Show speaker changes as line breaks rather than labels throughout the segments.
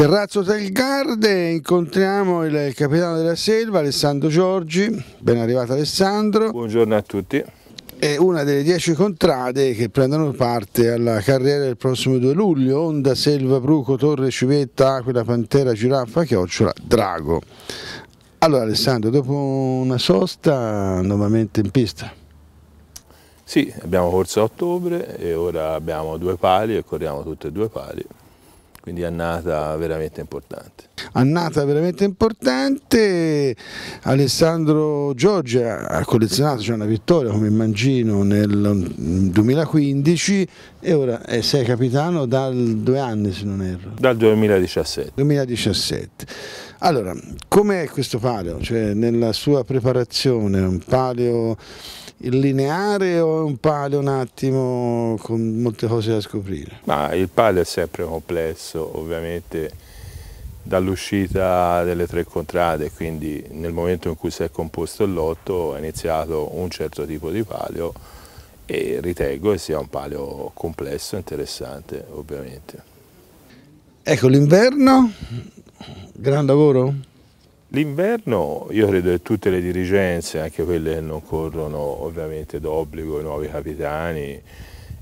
Terrazzo del Garde incontriamo il capitano della selva Alessandro Giorgi, ben arrivato Alessandro. Buongiorno a tutti. È una delle dieci contrade che prendono parte alla carriera del prossimo 2 luglio, Onda, Selva, Bruco, Torre, Civetta, Aquila, Pantera, Giraffa, Chiocciola, Drago. Allora Alessandro, dopo una sosta nuovamente in pista.
Sì, abbiamo corso a ottobre e ora abbiamo due pali e corriamo tutte e due pali quindi annata veramente importante.
Annata veramente importante, Alessandro Giorgia ha collezionato cioè una vittoria come Mangino nel 2015 e ora sei capitano da due anni se non erro. Dal 2017. 2017. Allora, com'è questo palio? Cioè, nella sua preparazione, un palio il lineare o è un palio un attimo con molte cose da scoprire?
Ma il palio è sempre complesso, ovviamente dall'uscita delle tre contrade, quindi nel momento in cui si è composto il lotto è iniziato un certo tipo di palio e ritengo che sia un palio complesso e interessante ovviamente.
Ecco l'inverno, gran lavoro?
L'inverno io credo che tutte le dirigenze, anche quelle che non corrono ovviamente d'obbligo i nuovi capitani,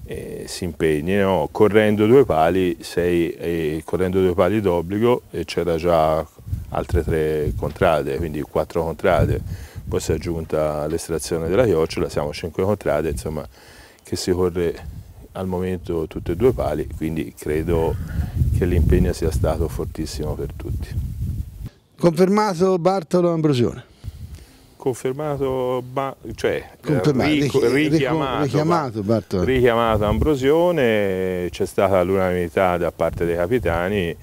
eh, si impegnino. Correndo due pali, sei, eh, correndo due pali d'obbligo eh, c'era già altre tre contrade, quindi quattro contrade. Poi si è aggiunta l'estrazione della chiocciola, siamo cinque contrade, insomma, che si corre al momento tutte e due pali, quindi credo che l'impegno sia stato fortissimo per tutti.
Confermato Bartolo Ambrosione.
Confermato, cioè Confermato, eh, richiamato,
richiamato, Bartolo.
richiamato Ambrosione, c'è stata l'unanimità da parte dei capitani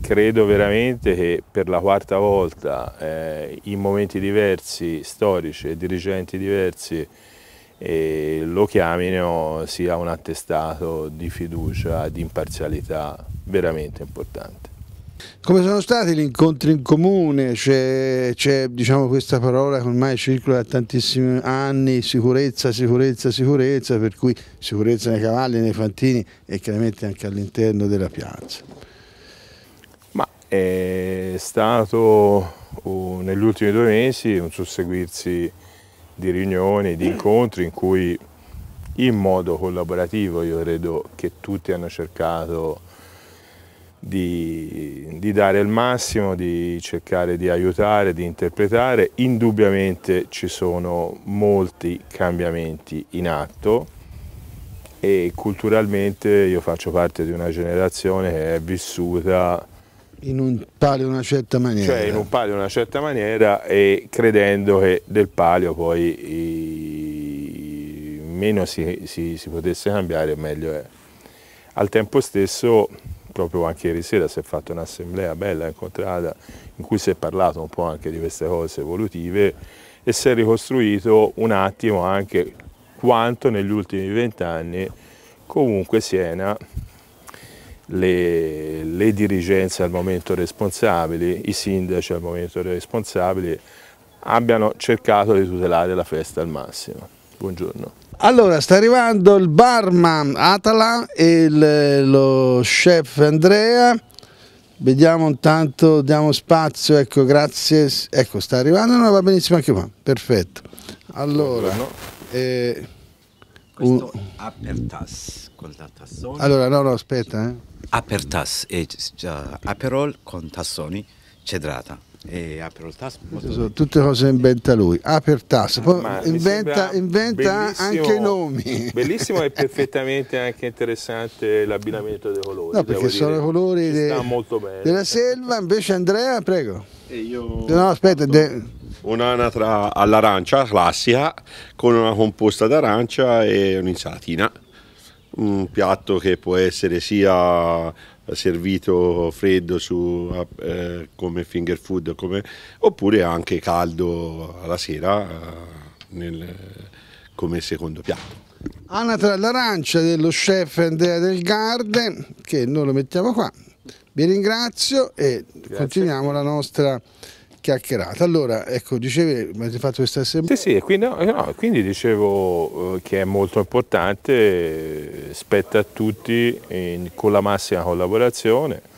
credo veramente che per la quarta volta eh, in momenti diversi, storici e dirigenti diversi eh, lo chiamino sia un attestato di fiducia, di imparzialità veramente importante.
Come sono stati gli incontri in comune? C'è diciamo, questa parola che ormai circola da tantissimi anni, sicurezza, sicurezza, sicurezza, per cui sicurezza nei cavalli, nei fantini e chiaramente anche all'interno della piazza.
Ma è stato uh, negli ultimi due mesi un susseguirsi di riunioni, di incontri in cui in modo collaborativo io credo che tutti hanno cercato di, di, dare il massimo, di cercare di aiutare, di interpretare. Indubbiamente ci sono molti cambiamenti in atto e culturalmente io faccio parte di una generazione che è vissuta
in un palio una certa maniera. Cioè in un
palio una certa maniera e credendo che del palio poi i, meno si, si, si potesse cambiare meglio è. Al tempo stesso proprio anche ieri sera si è fatta un'assemblea bella, incontrata, in cui si è parlato un po' anche di queste cose evolutive e si è ricostruito un attimo anche quanto negli ultimi vent'anni comunque Siena le, le, dirigenze al momento responsabili, i sindaci al momento responsabili abbiano cercato di tutelare la festa al massimo. Buongiorno.
Allora, sta arrivando il barman Atala e il, lo chef Andrea. Vediamo intanto, diamo spazio, ecco, grazie. Ecco, sta arrivando, no, va benissimo anche qua, perfetto. Allora, eh, questo apertas con la tassoni. Allora, no, no, aspetta. Eh. Apertas, è, cioè, eh, aperol con tassoni cedrata e apre il tasto. Sono tutte cose inventa lui, apre il poi inventa, inventa anche i nomi.
Bellissimo e perfettamente anche interessante l'abbinamento dei colori.
No, perché sono i colori de, della selva, invece Andrea, prego. E io no, aspetta, de...
un'anatra all'arancia classica con una composta d'arancia e un'insalatina un piatto che può essere sia servito freddo su, eh, come finger food come, oppure anche caldo alla sera eh, nel, come secondo piatto.
Anatra all'arancia dello chef Andrea Del Garde che noi lo mettiamo qua. Vi ringrazio e Grazie. continuiamo la nostra chiacchierata. Allora, ecco, dicevi, mi avete fatto questa assemblea?
Sì, sì, quindi, no, quindi dicevo eh, che è molto importante, eh, spetta a tutti in, con la massima collaborazione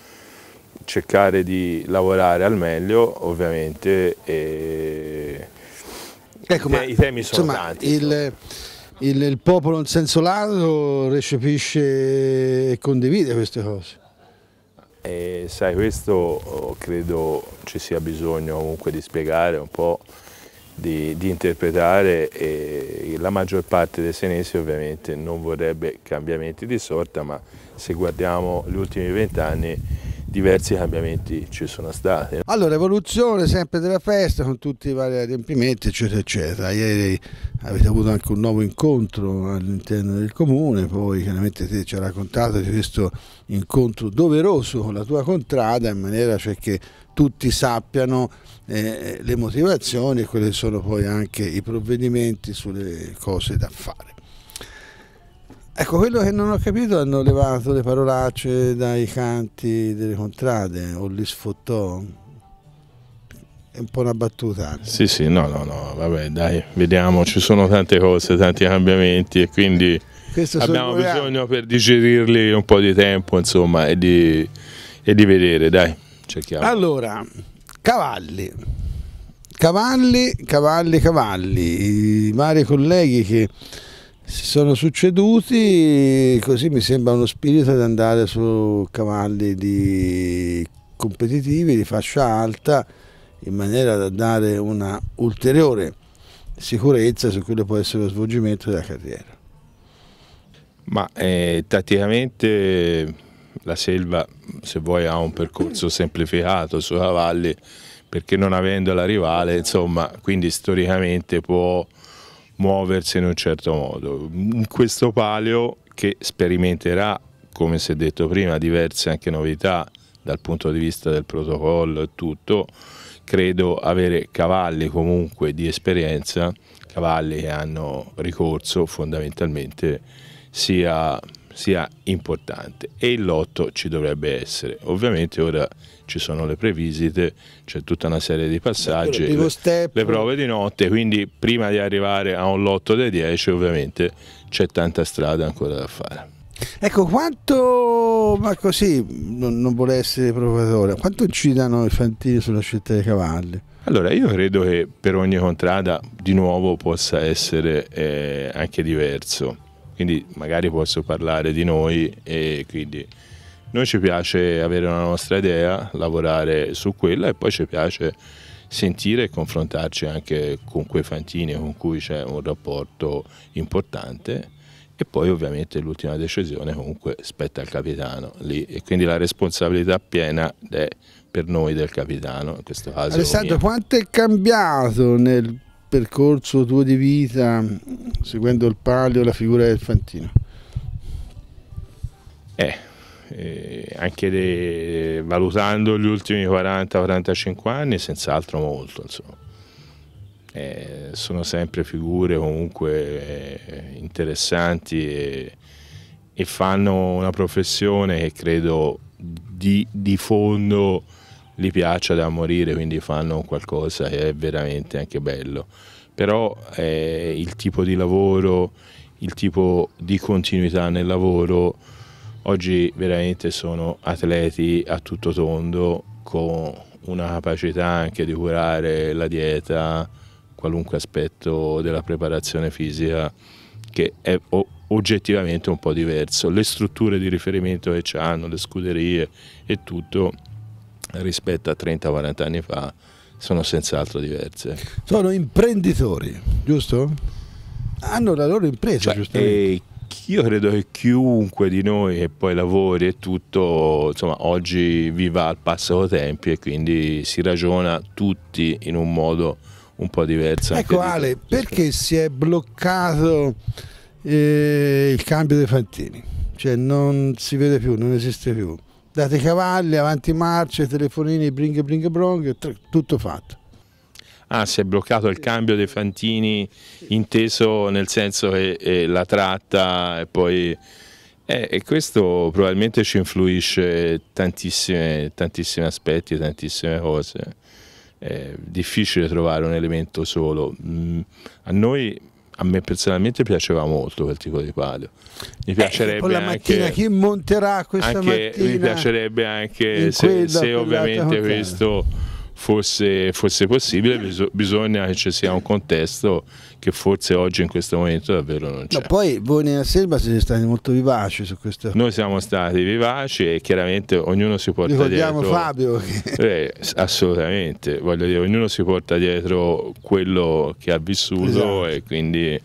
cercare di lavorare al meglio ovviamente e...
ecco, ma, i temi sono insomma, tanti il, il, il popolo in senso lato recepisce e condivide queste cose
e sai, questo oh, credo ci sia bisogno comunque di spiegare un po', di, di interpretare e la maggior parte dei senesi ovviamente non vorrebbe cambiamenti di sorta, ma se guardiamo gli ultimi vent'anni diversi cambiamenti ci sono stati. Allora,
evoluzione sempre della festa con tutti i vari adempimenti, eccetera, eccetera. Ieri avete avuto anche un nuovo incontro all'interno del comune, poi chiaramente te ci ha raccontato di questo incontro doveroso con la tua contrada in maniera cioè che tutti sappiano eh, le motivazioni e quelli che sono poi anche i provvedimenti sulle cose da fare. Ecco, quello che non ho capito hanno levato le parolacce dai canti delle contrade o li sfottò. È un po' una battuta.
Sì, sì, no, no, no, vabbè, dai, vediamo, ci sono tante cose, tanti cambiamenti e quindi
Questo abbiamo bisogno
per digerirli un po' di tempo, insomma, e di, e di vedere, dai,
cerchiamo. Allora, cavalli. Cavalli, cavalli, cavalli, i vari colleghi che si sono succeduti, così mi sembra uno spirito di andare su cavalli di competitivi di fascia alta in maniera da dare una ulteriore sicurezza su quello che può essere lo svolgimento della carriera.
Ma eh, tatticamente la selva, se vuoi, ha un percorso semplificato su cavalli perché non avendo la rivale, insomma, quindi storicamente può muoversi in un certo modo. In mm, questo palio che sperimenterà, come si è detto prima, diverse anche novità dal punto di vista del protocollo e tutto, credo avere cavalli comunque di esperienza, cavalli che hanno ricorso fondamentalmente sia sia importante e il lotto ci dovrebbe essere. Ovviamente ora ci sono le previsite, c'è tutta una serie di passaggi, le, le, prove di notte, quindi prima di arrivare a un lotto dei 10 ovviamente c'è tanta strada ancora da fare.
Ecco, quanto, ma così non, non vuole essere provatore, quanto ci danno i fantini sulla scelta dei cavalli?
Allora io credo che per ogni contrada di nuovo possa essere eh, anche diverso quindi magari posso parlare di noi e quindi noi ci piace avere una nostra idea, lavorare su quella e poi ci piace sentire e confrontarci anche con quei fantini con cui c'è un rapporto importante e poi ovviamente l'ultima decisione comunque spetta al capitano lì e quindi la responsabilità piena è per noi del capitano in questo caso. Alessandro, mia.
quanto è cambiato nel percorso tuo di vita seguendo il palio la figura del Fantino?
Eh, eh anche de, valutando gli ultimi 40-45 anni, senz'altro molto. Insomma. Eh, sono sempre figure comunque eh, interessanti e, e fanno una professione che credo di, di fondo gli piaccia da morire, quindi fanno qualcosa che è veramente anche bello. Però eh, il tipo di lavoro, il tipo di continuità nel lavoro, oggi veramente sono atleti a tutto tondo con una capacità anche di curare la dieta, qualunque aspetto della preparazione fisica che è oggettivamente un po' diverso. Le strutture di riferimento che hanno, le scuderie e tutto rispetto a 30-40 anni fa sono senz'altro diverse.
Sono imprenditori, giusto? Hanno la loro impresa, cioè, giustamente.
Eh, io credo che chiunque di noi che poi lavori e tutto, insomma, oggi viva al passo dei tempi e quindi si ragiona tutti in un modo un po' diverso. Ecco Ale,
perché si è bloccato eh, il cambio dei fantini? Cioè non si vede più, non esiste più date cavalli, avanti marce, telefonini, bring bring brong, tutto fatto. Ah,
si è bloccato il cambio dei fantini inteso nel senso che, che eh, la tratta e poi... Eh, e questo probabilmente ci influisce tantissimi aspetti, tantissime cose. È difficile trovare un elemento solo. Mm, a noi a me personalmente piaceva molto quel tipo di palio. Mi eh, piacerebbe eh, la mattina anche, chi
monterà questa anche, mattina. Mi piacerebbe
anche se, se ovviamente okay. questo fosse, fosse possibile, mm. bis bisogna che ci sia un contesto che forse oggi in questo momento
davvero non c'è. No, poi voi nella selva siete stati molto vivaci su questo.
Noi siamo stati vivaci e chiaramente ognuno si porta Ricordiamo dietro. Fabio. Che... Eh, assolutamente, voglio dire, ognuno si porta dietro quello che ha vissuto esatto. e quindi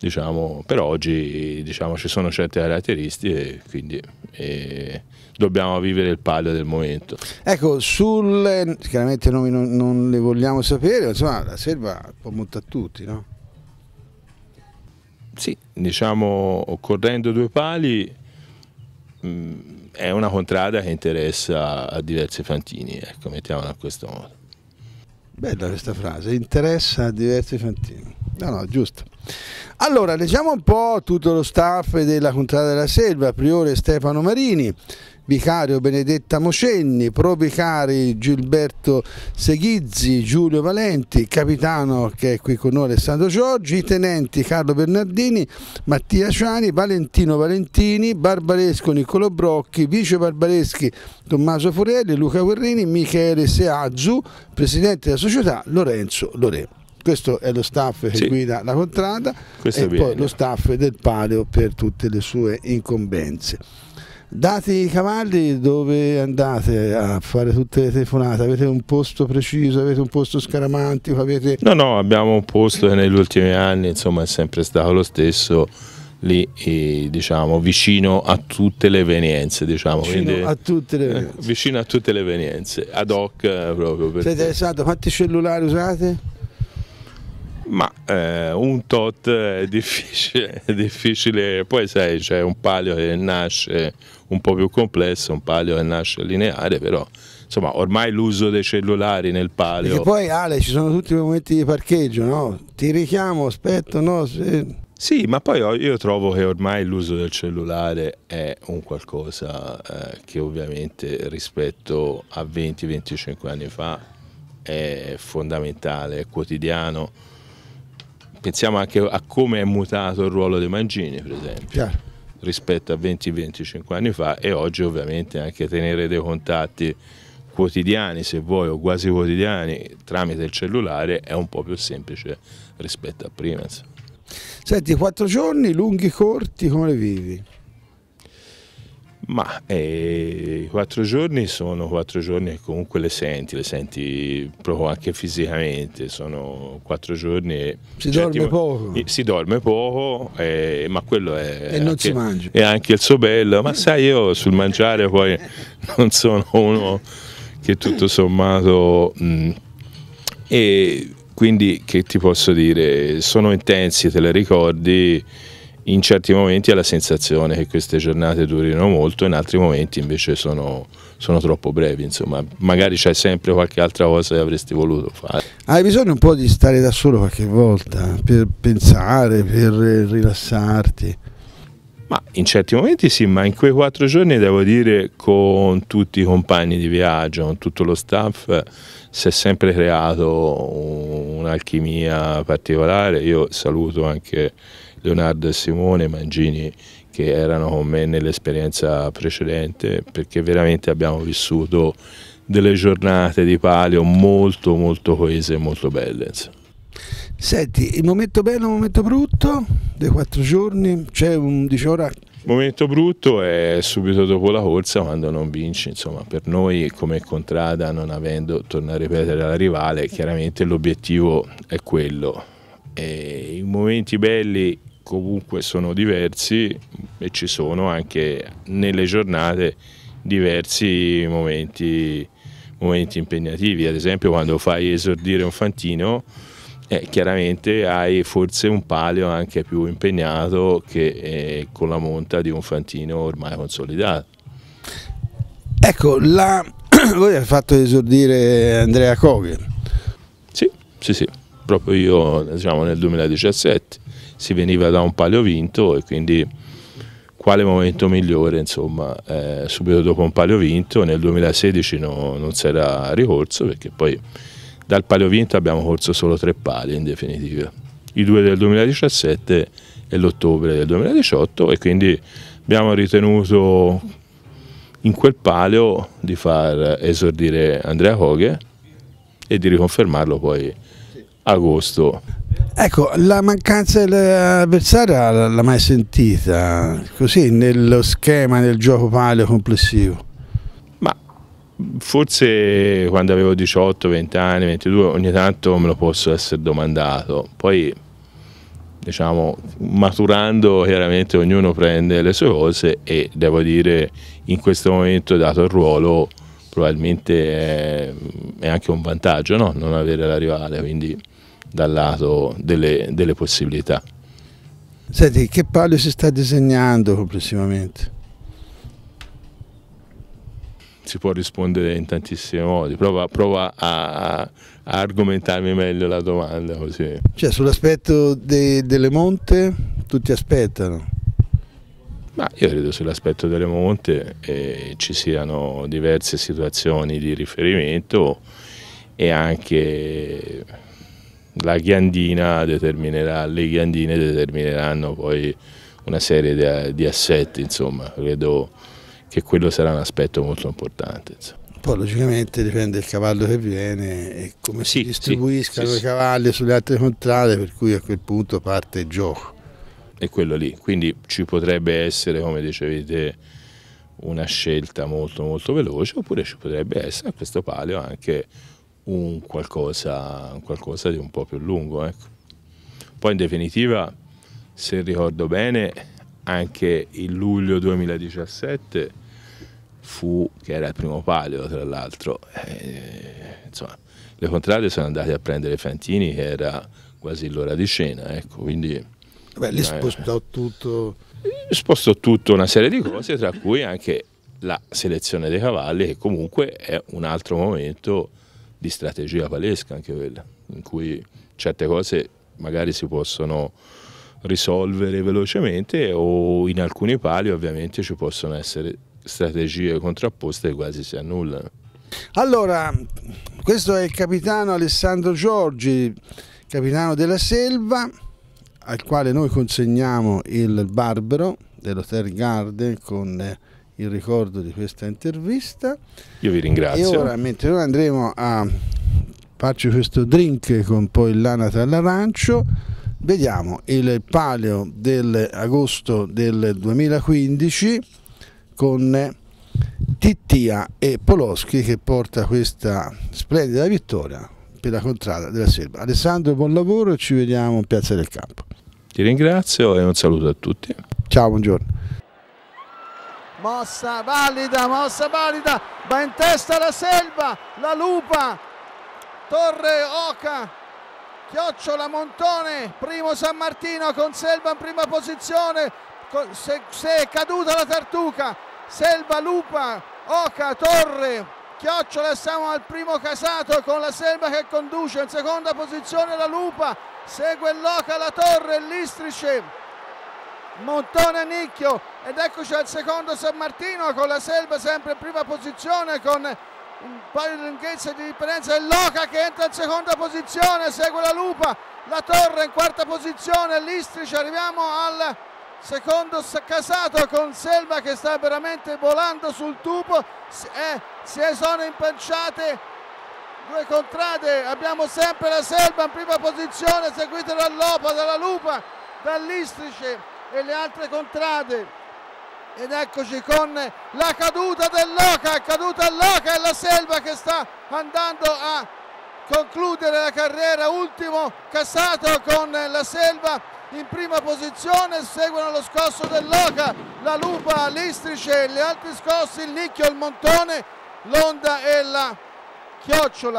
diciamo, per oggi diciamo, ci sono certe caratteristiche, quindi... Eh, dobbiamo vivere il palio del momento.
Ecco, sulle, chiaramente noi non, non le vogliamo sapere, ma insomma la selva può montare a tutti, no?
Sì, diciamo, occorrendo due pali mh, mm, è una contrada che interessa a diversi fantini, ecco, mettiamola in questo modo.
Bella questa frase, interessa a diversi fantini. No, no, giusto. Allora, leggiamo un po' tutto lo staff della Contrada della Selva, Priore Stefano Marini, vicario Benedetta Mocenni, pro-vicari Gilberto Seghizzi, Giulio Valenti, capitano che è qui con noi Alessandro Giorgi, i tenenti Carlo Bernardini, Mattia Ciani, Valentino Valentini, Barbaresco Niccolo Brocchi, vice Barbareschi Tommaso Forelli, Luca Guerrini, Michele Seazzu, presidente della società Lorenzo Lore questo è lo staff che sì. guida la contrada questo e poi lo staff del palio per tutte le sue incombenze. Dati i cavalli dove andate a fare tutte le telefonate? Avete un posto preciso? Avete un posto scaramantico? Avete...
No, no, abbiamo un posto che negli ultimi anni insomma, è sempre stato lo stesso lì eh, diciamo vicino a tutte le evenienze diciamo vicino Quindi, a
tutte le evenienze
eh, vicino a tutte le evenienze ad hoc eh, proprio
per siete Alessandro quanti cellulari usate?
Ma eh, un tot è difficile, è difficile. poi sai c'è un palio che nasce un po' più complesso, un palio che nasce lineare, però insomma ormai l'uso dei cellulari nel palio. E
poi Ale ci sono tutti i momenti di parcheggio, no? Ti richiamo, aspetto, no? Se...
Sì, ma poi io trovo che ormai l'uso del cellulare è un qualcosa eh, che ovviamente rispetto a 20-25 anni fa è fondamentale, è quotidiano pensiamo anche a come è mutato il ruolo dei Mangini, per esempio. Chiaro. rispetto a 20-25 anni fa e oggi ovviamente anche tenere dei contatti quotidiani, se vuoi, o quasi quotidiani tramite il cellulare è un po' più semplice rispetto a prima.
Senti, quattro giorni lunghi, corti, come le vivi? Ma eh, i quattro
giorni sono quattro giorni che comunque le senti, le senti proprio anche fisicamente, sono quattro giorni e... Si cioè, dorme tipo, poco. Si dorme poco, eh, ma quello è... E non anche, si mangia. E anche il suo bello, ma eh. sai io sul mangiare poi non sono uno che tutto sommato... Mh, mm, e quindi che ti posso dire, sono intensi, te le ricordi in certi momenti è la sensazione che queste giornate durino molto, in altri momenti invece sono, sono troppo brevi, insomma, magari c'è sempre qualche altra cosa che avresti voluto fare.
Hai bisogno un po' di stare da solo qualche volta per pensare, per rilassarti?
Ma in certi momenti sì, ma in quei quattro giorni devo dire con tutti i compagni di viaggio, con tutto lo staff, si è sempre creato un'alchimia particolare. Io saluto anche Leonardo e Simone Mangini che erano con me nell'esperienza precedente perché veramente abbiamo vissuto delle giornate di palio molto molto coese e molto belle.
Senti, il momento bello, il momento brutto dei quattro giorni, c'è un 10 ora
momento brutto è subito dopo la corsa quando non vinci, insomma per noi come Contrada non avendo, torna a ripetere la rivale, chiaramente l'obiettivo è quello. E I momenti belli comunque sono diversi e ci sono anche nelle giornate diversi momenti, momenti impegnativi, ad esempio quando fai esordire un fantino eh, chiaramente hai forse un palio anche più impegnato che eh, con la monta di un fantino ormai consolidato.
Ecco, la... voi avete fatto esordire Andrea Koghe. Sì, sì,
sì, proprio io diciamo, nel 2017 si veniva da un palio vinto e quindi quale momento migliore insomma eh, subito dopo un palio vinto nel 2016 no, non si era ricorso perché poi dal palio vinto abbiamo corso solo tre pali in definitiva i due del 2017 e l'ottobre del 2018 e quindi abbiamo ritenuto in quel palio di far esordire Andrea Hoghe e di riconfermarlo poi agosto
Ecco, la mancanza dell'avversario l'ha mai sentita, così nello schema, del gioco palio complessivo? Ma
forse quando avevo 18, 20 anni, 22, ogni tanto me lo posso essere domandato, poi diciamo, maturando chiaramente ognuno prende le sue cose e devo dire in questo momento dato il ruolo probabilmente è, è anche un vantaggio no? non avere la rivale quindi dal lato delle, delle possibilità.
Senti, che palio si sta disegnando complessivamente? si
può rispondere in tantissimi modi. Prova, prova a, a, argomentarmi meglio la domanda così.
Cioè sull'aspetto de, delle monte tutti aspettano.
Ma io credo sull'aspetto delle monte eh, ci siano diverse situazioni di riferimento e anche la ghiandina determinerà, le ghiandine determineranno poi una serie di, di assetti, insomma, credo che quello sarà un aspetto molto importante.
Insomma. Poi logicamente dipende dal cavallo che viene e come sì, si distribuiscono sì, sì, i cavalli sulle altre contrade, per cui a quel punto parte il gioco. E quello lì, quindi
ci potrebbe essere, come dicevete, una scelta molto molto veloce, oppure ci potrebbe essere a questo palio anche un qualcosa, un qualcosa di un po' più lungo. Ecco. Poi in definitiva, se ricordo bene, anche il luglio 2017 fu, che era il primo palio tra l'altro, eh, insomma, le contrade sono andate a prendere Fantini che era quasi l'ora di cena, ecco, quindi...
Beh, lì eh, spostò tutto...
Spostò tutto una serie di cose, tra cui anche la selezione dei cavalli, che comunque è un altro momento di strategia palesca anche quella, in cui certe cose magari si possono risolvere velocemente o in alcuni pali ovviamente ci possono essere strategie contrapposte che quasi si
annullano. Allora, questo è il capitano Alessandro Giorgi, capitano della Selva, al quale noi consegniamo il Barbero dell'Hotel Garden con il ricordo di questa intervista. Io vi ringrazio. E ora, mentre noi andremo a farci questo drink con poi l'anatra all'arancio, vediamo il paleo dell'agosto del 2015 con Tittia e Poloschi che porta questa splendida vittoria per la contrada della Selva. Alessandro, buon lavoro, ci vediamo in Piazza del Campo. Ti ringrazio e un saluto a tutti. Ciao, buongiorno
mossa valida, mossa valida, va in testa la Selva, la Lupa, Torre Oca, Chiocciola Montone, primo San Martino con Selva in prima posizione, se, se è caduta la Tartuca, Selva Lupa, Oca, Torre, Chiocciola siamo al primo casato con la Selva che conduce in seconda posizione la Lupa, segue l'Oca, la Torre, l'Istrice Montone Nicchio ed eccoci al secondo San Martino con la Selva sempre in prima posizione con un paio di lunghezze di differenza e Loca che entra in seconda posizione, segue la Lupa, la Torre in quarta posizione, l'Istrice arriviamo al secondo Casato con Selva che sta veramente volando sul tubo, eh, si sono impanciate due contrade, abbiamo sempre la Selva in prima posizione seguita dall'Opa, dalla Lupa, dall'Istrice e le altre contrade ed eccoci con la caduta dell'Oca, caduta l'Oca e la Selva che sta andando a concludere la carriera, ultimo Cassato con la Selva in prima posizione, seguono lo scosso dell'Oca, la Lupa, l'Istrice, gli altri scossi, il Nicchio, il Montone, l'Onda e la Chiocciola.